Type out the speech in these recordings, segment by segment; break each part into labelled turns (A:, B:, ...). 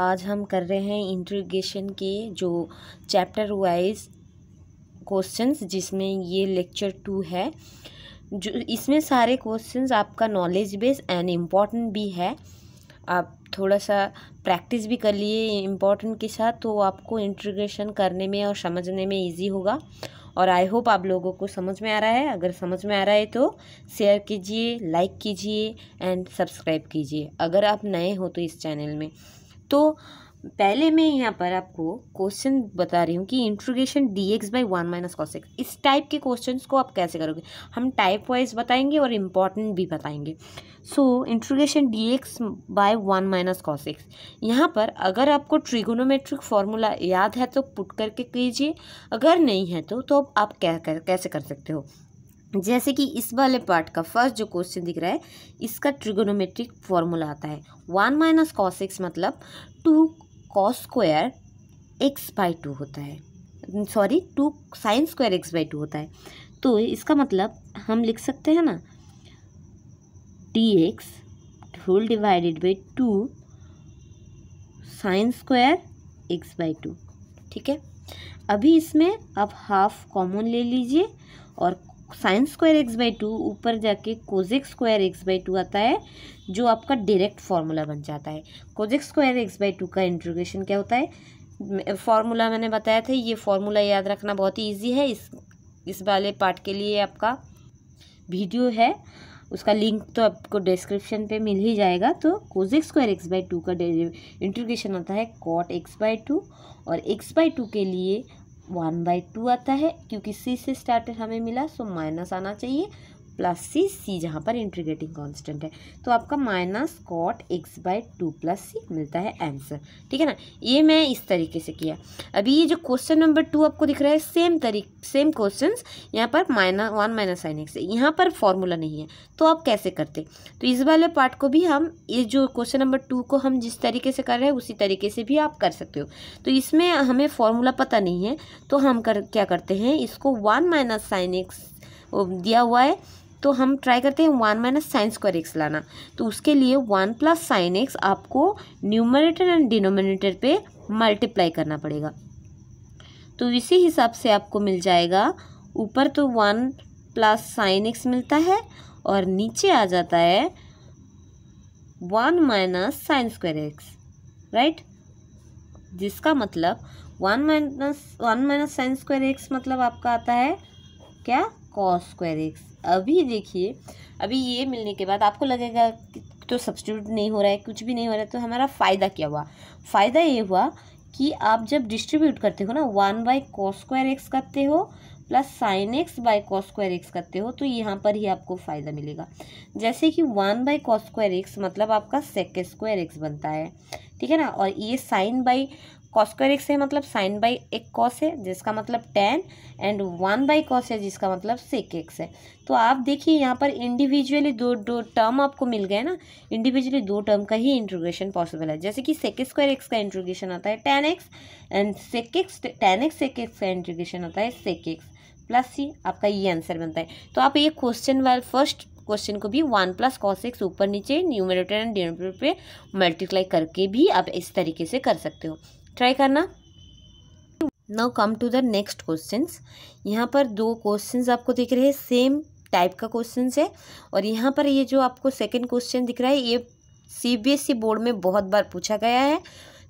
A: आज हम कर रहे हैं इंट्रीगेशन के जो चैप्टर वाइज क्वेश्चंस जिसमें ये लेक्चर टू है जो इसमें सारे क्वेश्चंस आपका नॉलेज बेस एंड इम्पॉर्टेंट भी है आप थोड़ा सा प्रैक्टिस भी कर लिए इम्पॉर्टेंट के साथ तो आपको इंट्रीग्रेशन करने में और समझने में ईजी होगा और आई होप आप लोगों को समझ में आ रहा है अगर समझ में आ रहा है तो शेयर कीजिए लाइक कीजिए एंड सब्सक्राइब कीजिए अगर आप नए हो तो इस चैनल में तो पहले मैं यहाँ पर आपको क्वेश्चन बता रही हूँ कि integration D X by one minus cos X इस टाइप के क्वेश्चंस को आप कैसे करोगे हम टाइप वाइज बताएंगे और इम्पॉर्टेंट भी बताएंगे so integration D X by one minus cos X यहाँ पर अगर आपको ट्रिगोनोमेट्रिक फॉर्मूला याद है तो पुट करके कीजिए अगर नहीं है तो, तो आप क्या कर कैसे कर सकते हो जैसे कि इस वाले पार्ट का फर्स्ट जो क्वेश्चन दिख रहा है इसका ट्रिगोनोमेट्रिक फॉर्मूला आता है वन माइनस कॉस एक्स मतलब two cos square X by two होता है sorry two sine square X by two होता है तो इसका मतलब हम लिख सकते हैं ना D X whole divided by two sine square X by two ठीक है अभी इसमें आप हाफ कॉमन ले लीजिए और sine square X by two ऊपर जाके cosec square X by two आता है जो आपका डायरेक्ट फार्मूला बन जाता है cosec square X by two का इंट्रोगेशन क्या होता है फार्मूला मैंने बताया था ये फार्मूला याद रखना बहुत ही ईजी है इस इस वाले पार्ट के लिए आपका वीडियो है उसका लिंक तो आपको डिस्क्रिप्शन पे मिल ही जाएगा तो cosec square X by two का इंट्रोगेशन होता है कॉट एक्स बाई टू और एक्स बाई टू के लिए वन बाई टू आता है क्योंकि सी से स्टार्टेड हमें मिला सो माइनस आना चाहिए प्लस सी सी जहाँ पर इंट्रीगेटिंग कांस्टेंट है तो आपका minus cot X by two plus C मिलता है आंसर ठीक है ना ये मैं इस तरीके से किया अभी ये जो क्वेश्चन नंबर टू आपको दिख रहा है सेम तरीक सेम क्वेश्चन यहाँ पर minus one minus sine X यहाँ पर फॉर्मूला नहीं है तो आप कैसे करते तो इस वाले पार्ट को भी हम ये जो क्वेश्चन नंबर टू को हम जिस तरीके से कर रहे हैं उसी तरीके से भी आप कर सकते हो तो इसमें हमें फॉर्मूला पता नहीं है तो हम कर क्या करते हैं इसको वन माइनस साइन एक्स दिया हुआ है तो हम ट्राई करते हैं one minus sine square X लाना तो उसके लिए वन प्लस साइन एक्स आपको न्यूमरेटर एंड डिनोमिनेटर पे मल्टीप्लाई करना पड़ेगा तो इसी हिसाब से आपको मिल जाएगा ऊपर तो वन प्लस साइन एक्स मिलता है और नीचे आ जाता है one minus sine square X right जिसका मतलब one minus one minus sine square X मतलब आपका आता है क्या कॉस स्क्वायर एक्स अभी देखिए अभी ये मिलने के बाद आपको लगेगा तो सब्सटीट्यूट नहीं हो रहा है कुछ भी नहीं हो रहा है तो हमारा फ़ायदा क्या हुआ फ़ायदा ये हुआ कि आप जब डिस्ट्रीब्यूट करते हो ना one by cos square X करते हो plus sine X by cos square X करते हो तो यहाँ पर ही आपको फ़ायदा मिलेगा जैसे कि one by cos square X मतलब आपका सेक स्क्वायर एक्स बनता है ठीक है ना और ये साइन बाई स्क्वायर एक्स है मतलब साइन बाई एक कॉस है जिसका मतलब tan and one by cos है जिसका मतलब सेक एक्स है तो आप देखिए यहाँ पर इंडिविजुअली दो दो टर्म आपको मिल गए ना इंडिविजुअली दो टर्म का ही इंट्रोगेशन पॉसिबल है जैसे कि सेक स्क्वायर एक्स का इंट्रोगेशन आता है tan X and sec X tan X sec X का इंट्रोगेशन आता है सेक एक्स प्लस सी आपका ये आंसर बनता है तो आप ये क्वेश्चन वाले फर्स्ट क्वेश्चन को भी वन प्लस कॉस एक्स ऊपर नीचे न्यूमिनेटर एंड डिनोमिनेटर पे मल्टीप्लाई करके भी आप इस तरीके से कर सकते हो ट्राई करना now come to the next questions यहाँ पर दो क्वेश्चंस आपको दिख रहे हैं सेम टाइप का क्वेश्चन है और यहाँ पर ये जो आपको सेकेंड क्वेश्चन दिख रहा है ये सीबीएसई बोर्ड e में बहुत बार पूछा गया है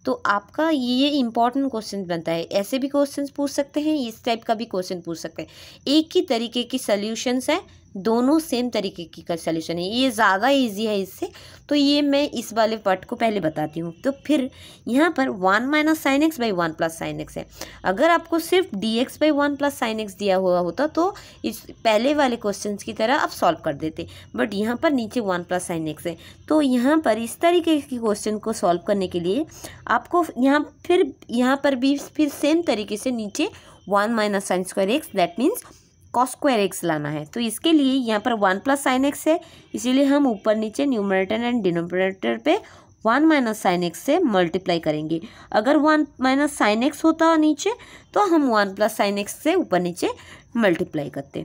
A: तो आपका ये इम्पॉर्टेंट क्वेश्चन बनता है ऐसे भी क्वेश्चन पूछ सकते हैं इस टाइप का भी क्वेश्चन पूछ सकते हैं एक ही तरीके की सोल्यूशंस है दोनों सेम तरीके की का सोल्यूशन है ये ज़्यादा इजी है इससे तो ये मैं इस वाले पार्ट को पहले बताती हूँ तो फिर यहाँ पर one minus sine X by one plus sine X है अगर आपको सिर्फ D X by one plus sine X दिया हुआ होता तो इस पहले वाले क्वेश्चन की तरह आप सॉल्व कर देते बट यहाँ पर नीचे वन प्लस साइन एक्स है तो यहाँ पर इस तरीके के क्वेश्चन को सॉल्व करने के लिए आपको यहाँ फिर यहाँ पर भी फिर सेम तरीके से नीचे one minus sine square X that means cos square X लाना है तो इसके लिए यहाँ पर वन प्लस साइन एक्स है इसीलिए हम ऊपर नीचे न्यूमरेटर एंड डिनोमिनेटर पे वन माइनस साइन एक्स से मल्टीप्लाई करेंगे अगर वन माइनस साइन एक्स होता नीचे तो हम वन प्लस साइन एक्स से ऊपर नीचे मल्टीप्लाई करते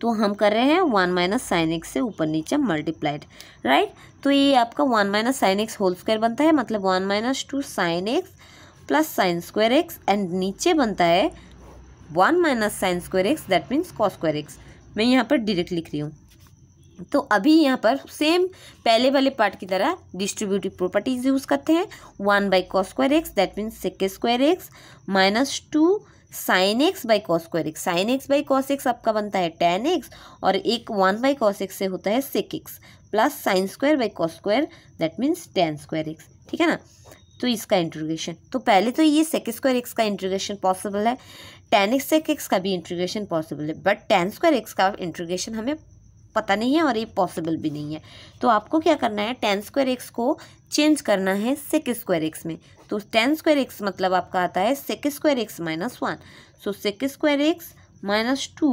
A: तो हम कर रहे हैं वन माइनस साइन एक्स से ऊपर नीचे मल्टीप्लाइड राइट तो ये आपका one minus sine X whole square बनता है मतलब one minus two sine x plus sine square X and नीचे बनता है one minus sine square X that means cos square X मैं यहाँ पर डायरेक्ट लिख रही हूँ तो अभी यहाँ पर सेम पहले वाले पार्ट की तरह डिस्ट्रीब्यूटिव प्रॉपर्टीज यूज़ करते हैं one by cos square X that means sec square X minus two sine X by cos square X sine X by cos X आपका बनता है टेन एक्स और एक वन बाई कॉस एक्स से होता है sec X plus sine square by cos square that means tan square X ठीक है ना तो इसका इंट्रोगेशन तो पहले तो ये सेक स्क्वायर एक्स का इंट्रोगेशन पॉसिबल है टेन एक्स सेक एक्स का भी इंट्रोगेशन पॉसिबल है बट टेन स्क्वायर एक्स का इंट्रोगेशन हमें पता नहीं है और ये पॉसिबल भी नहीं है तो आपको क्या करना है टेन स्क्वायर एक्स को चेंज करना है सेक स्क्वायर एक्स में तो टेन स्क्वायर एक्स मतलब आपका आता है sec square X minus one so sec square X minus two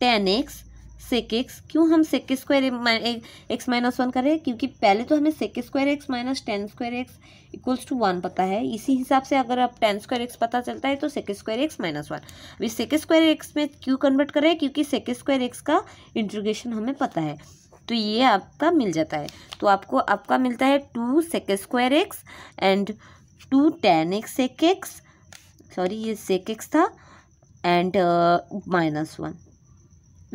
A: tan X sec X क्यों हम sec square X minus one करें क्योंकि पहले तो हमें sec square X minus tan square X equals to one पता है इसी हिसाब से अगर आप टेन स्क्वायर एक्स पता चलता है तो sec square X minus one अभी सेक स्क्वायर एक्स में क्यों कन्वर्ट करें क्योंकि सेक स्क्वायर एक्स का इंट्रोगेशन हमें पता है तो ये आपका मिल जाता है तो आपको आपका मिलता है two sec square X and two tan X sec X sorry ये सेक एक्स था एंड माइनस वन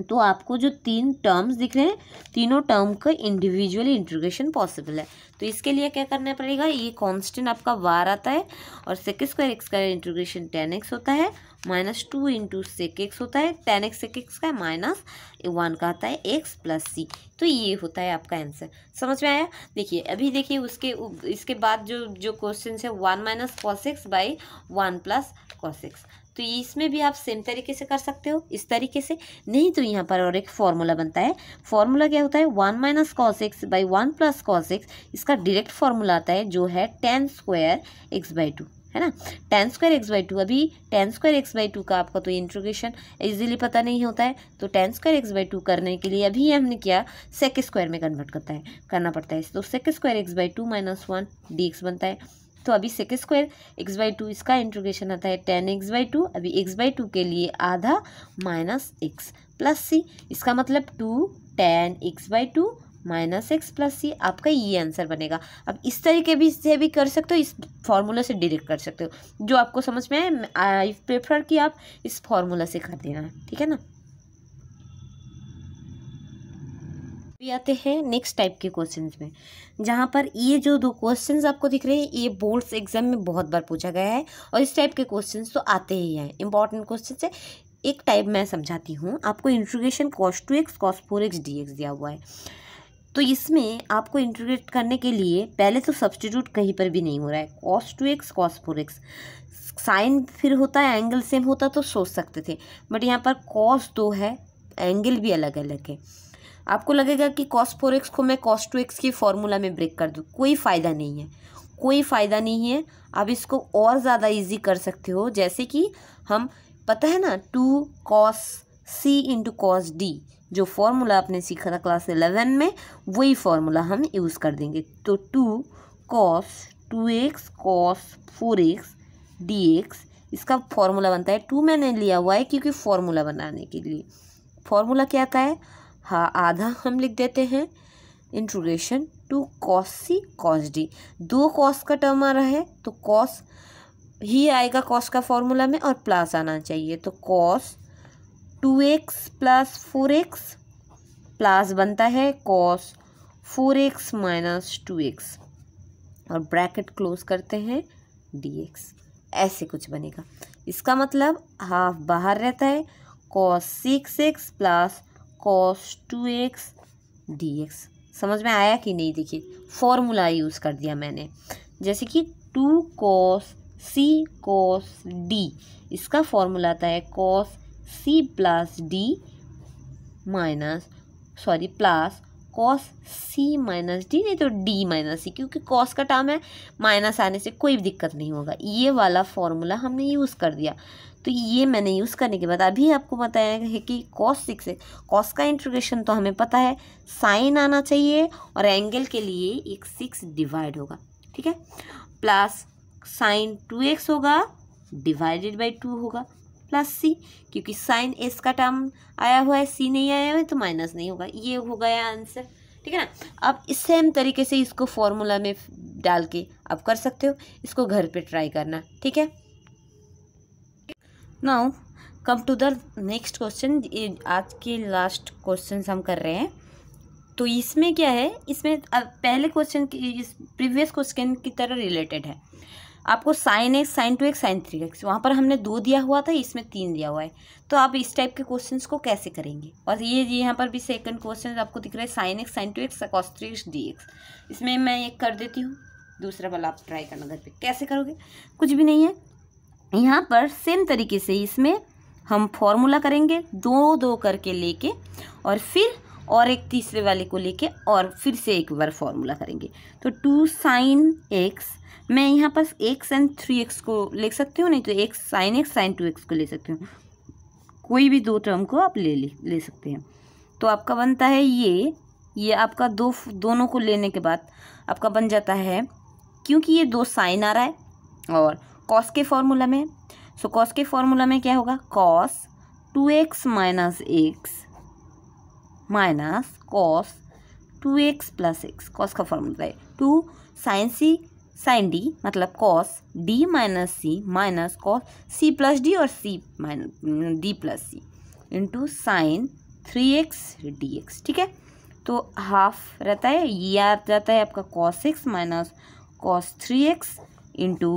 A: तो आपको जो तीन टर्म्स दिख रहे हैं तीनों टर्म का इंडिविजुअली इंटीग्रेशन पॉसिबल है तो इसके लिए क्या करना पड़ेगा ये कांस्टेंट आपका वार आता है और सेक स्क्वायर एक्स का इंटीग्रेशन टेन एक्स होता है minus two into sec X होता है टेन एक्स सेक एक्स का माइनस वन का आता है एक्स प्लस सी तो ये होता है आपका आंसर समझ में आया देखिए अभी देखिए उसके इसके बाद जो जो क्वेश्चन है one minus cos X by one plus cos X तो इसमें भी आप सेम तरीके से कर सकते हो इस तरीके से नहीं तो यहाँ पर और एक फॉर्मूला बनता है फॉर्मूला क्या होता है one minus cos X by one plus cos X इसका डायरेक्ट फॉर्मूला आता है जो है tan square X by two है ना tan square X by two अभी tan square X by two का आपका तो इंट्रोगेशन इजीली पता नहीं होता है तो tan square X by two करने के लिए अभी हमने किया सेक स्क्वायर में कन्वर्ट करता है करना पड़ता है तो sec square X by two minus one D X बनता है तो अभी sec square X by two इसका इंट्रोगेशन आता है टेन एक्स बाई टू अभी एक्स बाई टू के लिए आधा माइनस एक्स प्लस सी इसका मतलब two tan X by two minus X plus C आपका ये आंसर बनेगा अब इस तरीके भी से भी कर सकते हो इस फार्मूला से डायरेक्ट कर सकते हो जो आपको समझ में आए आई प्रेफर कि आप इस फॉर्मूला से कर देना ठीक है ना भी आते हैं नेक्स्ट टाइप के क्वेश्चन में जहाँ पर ये जो दो क्वेश्चन आपको दिख रहे हैं ये बोर्ड्स एग्जाम में बहुत बार पूछा गया है और इस टाइप के क्वेश्चन तो आते ही हैं इंपॉर्टेंट क्वेश्चन है एक टाइप मैं समझाती हूँ आपको integration cos two X cos four X D X दिया हुआ है तो इसमें आपको इंट्रोगेट करने के लिए पहले तो सब्सटीट्यूट कहीं पर भी नहीं हो रहा है cos two X cos four X sine फिर होता है एंगल सेम होता तो सोच सकते थे बट यहाँ पर कॉस दो है एंगल भी अलग अलग है आपको लगेगा कि कॉस फोर एक्स को मैं कॉस टू एक्स की फॉर्मूला में ब्रेक कर दूँ कोई फ़ायदा नहीं है कोई फ़ायदा नहीं है आप इसको और ज़्यादा इजी कर सकते हो जैसे कि हम पता है ना two cos C into cos D जो फॉर्मूला आपने सीखा था क्लास एलेवन में वही फार्मूला हम यूज़ कर देंगे तो two cos two X cos four X D X इसका फॉर्मूला बनता है टू मैंने लिया हुआ है क्योंकि फॉर्मूला बनाने के लिए फॉर्मूला क्या आता है हाँ आधा हम लिख देते हैं integration two cos C cos D दो कॉस का टर्म आ रहा है तो कॉस ही आएगा कॉस का फॉर्मूला में और प्लस आना चाहिए तो cos two x plus four x plus बनता है cos four X minus two X और ब्रैकेट क्लोज करते हैं डी एक्स ऐसे कुछ बनेगा इसका मतलब हाफ बाहर रहता है cos six X plus cos two X D X समझ में आया कि नहीं देखिए फॉर्मूला यूज़ कर दिया मैंने जैसे कि two cos C cos D इसका फॉर्मूला आता है cos C plus D minus sorry plus cos C minus D नहीं तो डी माइनस सी क्योंकि कॉस का टर्म है माइनस आने से कोई दिक्कत नहीं होगा ये वाला फॉर्मूला हमने यूज़ कर दिया तो ये मैंने यूज़ करने के बाद अभी आपको बताया है कि कॉस सिक्स है कॉस का इंट्रोगेशन तो हमें पता है साइन आना चाहिए और एंगल के लिए एक सिक्स डिवाइड होगा ठीक है प्लस साइन टू एक्स होगा डिवाइडेड बाई टू होगा प्लस सी क्योंकि साइन एस का टर्म आया हुआ है सी नहीं आया हुआ है तो माइनस नहीं होगा ये हो गया आंसर ठीक है ना आप इस सेम तरीके से इसको फॉर्मूला में डाल के आप कर सकते हो इसको घर पे ट्राई करना ठीक है now come to the next question आज के लास्ट क्वेश्चन हम कर रहे हैं तो इसमें क्या है इसमें पहले क्वेश्चन की इस प्रीवियस क्वेश्चन की तरह रिलेटेड है आपको sine X sine two X sine three X वहाँ पर हमने दो दिया हुआ था इसमें तीन दिया हुआ है तो आप इस टाइप के क्वेश्चंस को कैसे करेंगे और ये यहाँ पर भी सेकंड क्वेश्चन आपको दिख रहा है sine X sine two X cos three X D X इसमें मैं एक कर देती हूँ दूसरा वाला आप ट्राई करना घर पे कैसे करोगे कुछ भी नहीं है यहाँ पर सेम तरीके से इसमें हम फॉर्मूला करेंगे दो दो करके लेके और फिर और एक तीसरे वाले को लेके और फिर से एक बार फॉर्मूला करेंगे तो टू साइन एक्स मैं यहाँ पर एक्स एंड थ्री एक्स को ले सकती हूँ नहीं तो एक sine X sine two X को ले सकती हूँ कोई भी दो टर्म को आप ले ले सकते हैं तो आपका बनता है ये ये आपका दो दोनों को लेने के बाद आपका बन जाता है क्योंकि ये दो साइन आ रहा है और कॉस के फॉर्मूला में सो कॉस के फॉर्मूला में क्या होगा cos two x minus X minus cos two x plus X cos का फॉर्मूला है two sine C sine D मतलब cos D minus C minus cos C plus D और C minus D plus C into sine three X D X ठीक है तो half रहता है ये आ जाता है आपका cos X minus cos three X into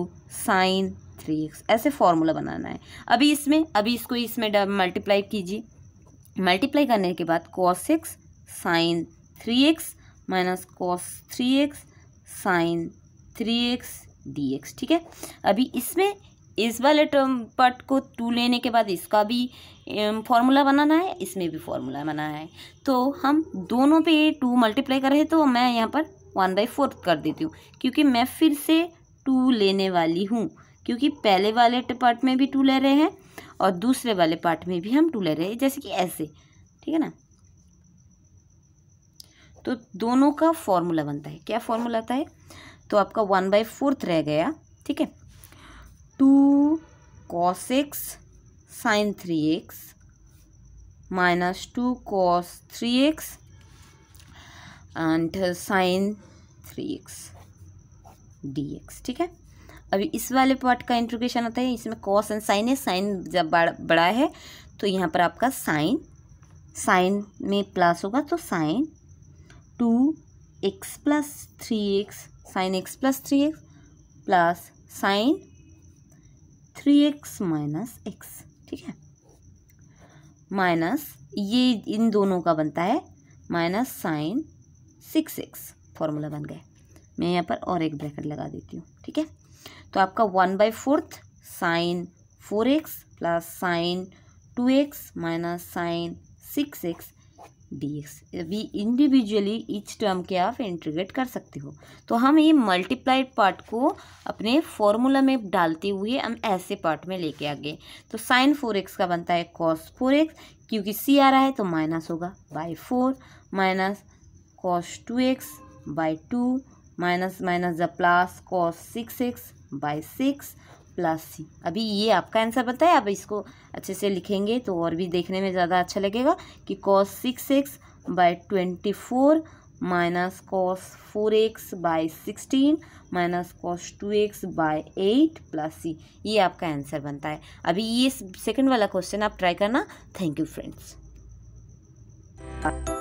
A: sine three X ऐसे फॉर्मूला बनाना है अभी इसमें अभी इसको इसमें मल्टीप्लाई कीजिए मल्टीप्लाई करने के बाद cos X sine three x minus cos three x sine three X D X ठीक है अभी इसमें इस वाले टर्म पार्ट को टू लेने के बाद इसका भी फॉर्मूला बनाना है इसमें भी फॉर्मूला बनाना है तो हम दोनों पे टू मल्टीप्लाई कर रहे तो मैं यहाँ पर वन बाई फोर्थ कर देती हूँ क्योंकि मैं फिर से टू लेने वाली हूँ क्योंकि पहले वाले पार्ट में भी टू ले रहे हैं और दूसरे वाले पार्ट में भी हम टू ले रहे हैं जैसे कि ऐसे ठीक है ना तो दोनों का फॉर्मूला बनता है क्या फॉर्मूला आता है तो आपका वन बाई फोर्थ रह गया ठीक है two cos X sine three x minus two cos three X and sine three X D X ठीक है अभी इस वाले पार्ट का इंट्रोगेशन आता है इसमें कॉस एंड साइन है साइन जब बड़ा है तो यहाँ पर आपका साइन साइन में प्लस होगा तो sine two x plus three x sine x plus three x plus sine three x minus x ठीक है माइनस ये इन दोनों का बनता है minus sine six x formula बन गया मैं यहाँ पर और एक ब्रैकेट लगा देती हूँ ठीक है तो आपका one by fourth sine four x plus sine two x minus sine six x D x we individually each term के आप इंटीग्रेट कर सकते हो तो हम ये मल्टीप्लाइड पार्ट को अपने फॉर्मूला में डालते हुए हम ऐसे पार्ट में लेके आ गए तो साइन फोर एक्स का बनता है कॉस फोर एक्स क्योंकि सी आ रहा है तो माइनस होगा by four minus cos two x by two minus minus the plus cos six x by six plus c अभी ये आपका आंसर बताए आप इसको अच्छे से लिखेंगे तो और भी देखने में ज़्यादा अच्छा लगेगा कि cos six x by twenty four minus cos four x by sixteen minus cos two x by eight plus c ये आपका आंसर बनता है अभी ये सेकंड वाला क्वेश्चन आप ट्राई करना थैंक यू फ्रेंड्स